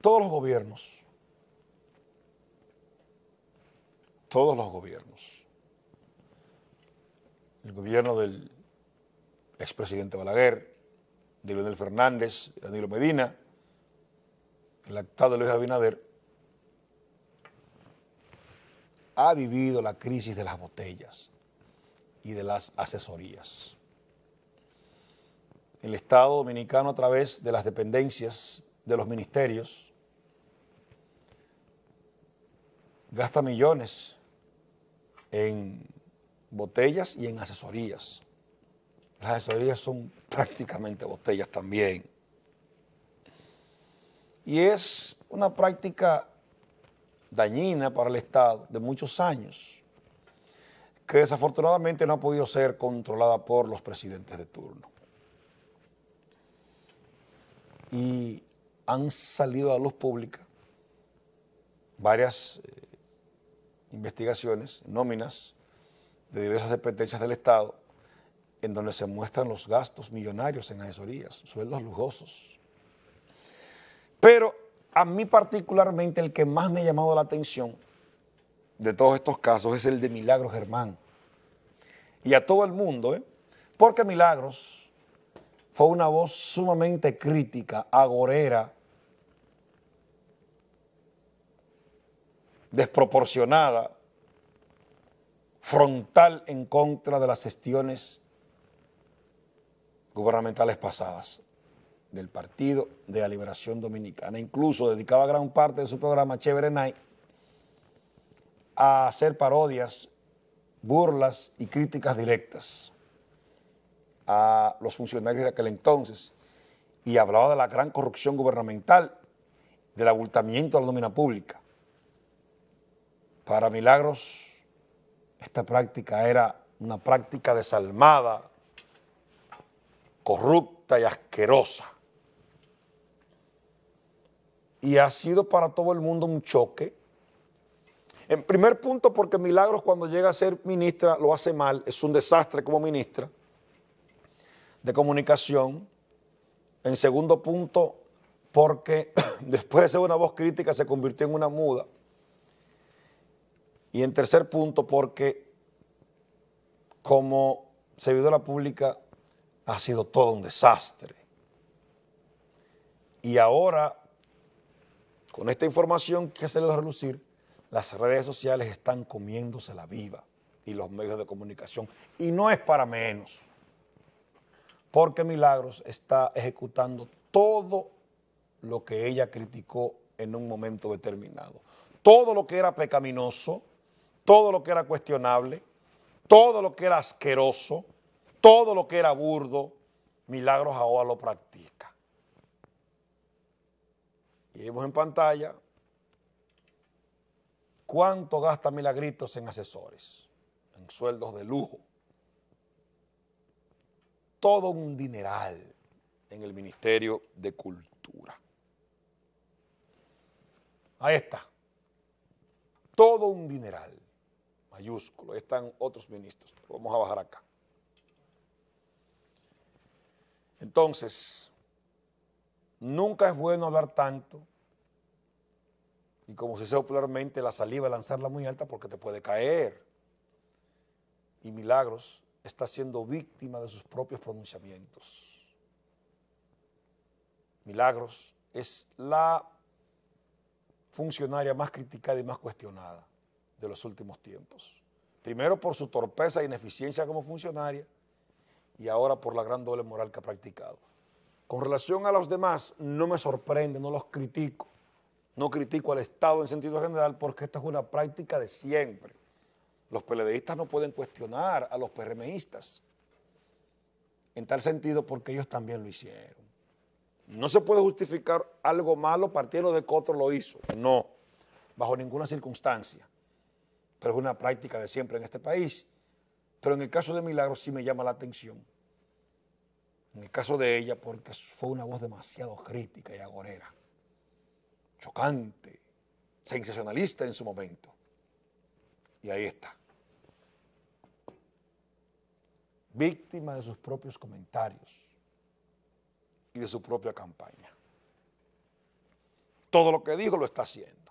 todos los gobiernos, todos los gobiernos, el gobierno del expresidente Balaguer, de Leonel Fernández, Danilo Medina, el actado de Luis Abinader, ha vivido la crisis de las botellas y de las asesorías. El Estado Dominicano a través de las dependencias de los ministerios, gasta millones en botellas y en asesorías. Las asesorías son prácticamente botellas también. Y es una práctica dañina para el Estado de muchos años, que desafortunadamente no ha podido ser controlada por los presidentes de turno. Y han salido a la luz pública varias eh, investigaciones, nóminas de diversas dependencias del Estado, en donde se muestran los gastos millonarios en asesorías, sueldos lujosos. Pero a mí particularmente el que más me ha llamado la atención de todos estos casos es el de Milagros Germán. Y a todo el mundo, ¿eh? porque Milagros fue una voz sumamente crítica, agorera, desproporcionada, frontal en contra de las gestiones gubernamentales pasadas del Partido de la Liberación Dominicana. Incluso dedicaba gran parte de su programa Chévere Night a hacer parodias, burlas y críticas directas a los funcionarios de aquel entonces y hablaba de la gran corrupción gubernamental, del abultamiento de la nómina pública. Para Milagros, esta práctica era una práctica desalmada, corrupta y asquerosa. Y ha sido para todo el mundo un choque. En primer punto, porque Milagros cuando llega a ser ministra lo hace mal, es un desastre como ministra de comunicación. En segundo punto, porque después de ser una voz crítica se convirtió en una muda. Y en tercer punto, porque como servidora pública ha sido todo un desastre. Y ahora, con esta información que se le va a relucir, las redes sociales están comiéndose la viva y los medios de comunicación. Y no es para menos, porque Milagros está ejecutando todo lo que ella criticó en un momento determinado. Todo lo que era pecaminoso, todo lo que era cuestionable, todo lo que era asqueroso, todo lo que era burdo, Milagros ahora lo practica. Y vemos en pantalla cuánto gasta Milagritos en asesores, en sueldos de lujo. Todo un dineral en el Ministerio de Cultura. Ahí está. Todo un dineral mayúsculo. Ahí están otros ministros. Vamos a bajar acá. Entonces, nunca es bueno hablar tanto y como se dice popularmente, la saliva lanzarla muy alta porque te puede caer. Y Milagros está siendo víctima de sus propios pronunciamientos. Milagros es la funcionaria más criticada y más cuestionada de los últimos tiempos. Primero por su torpeza e ineficiencia como funcionaria y ahora por la gran doble moral que ha practicado. Con relación a los demás, no me sorprende, no los critico. No critico al Estado en sentido general porque esta es una práctica de siempre. Los PLDistas no pueden cuestionar a los PRMistas en tal sentido porque ellos también lo hicieron. No se puede justificar algo malo partiendo de que otro lo hizo. No, bajo ninguna circunstancia pero es una práctica de siempre en este país. Pero en el caso de Milagros sí me llama la atención. En el caso de ella, porque fue una voz demasiado crítica y agorera, chocante, sensacionalista en su momento. Y ahí está. Víctima de sus propios comentarios y de su propia campaña. Todo lo que dijo lo está haciendo.